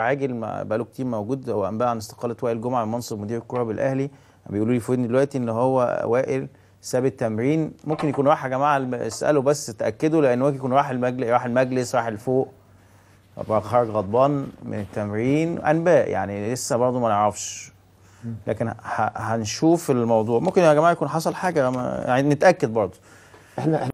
عاجل بقاله كتير موجود هو انباء عن استقاله وائل جمعه من منصب مدير الكوره بالاهلي بيقولوا لي في ودني دلوقتي ان هو وائل ساب التمرين ممكن يكون راح يا جماعه اسالوا بس تاكدوا لان وائل يكون راح المجلس راح المجلس راح لفوق خرج غضبان من التمرين انباء يعني لسه برضه ما نعرفش لكن هنشوف الموضوع ممكن يا جماعه يكون حصل حاجه يعني نتاكد برضه احنا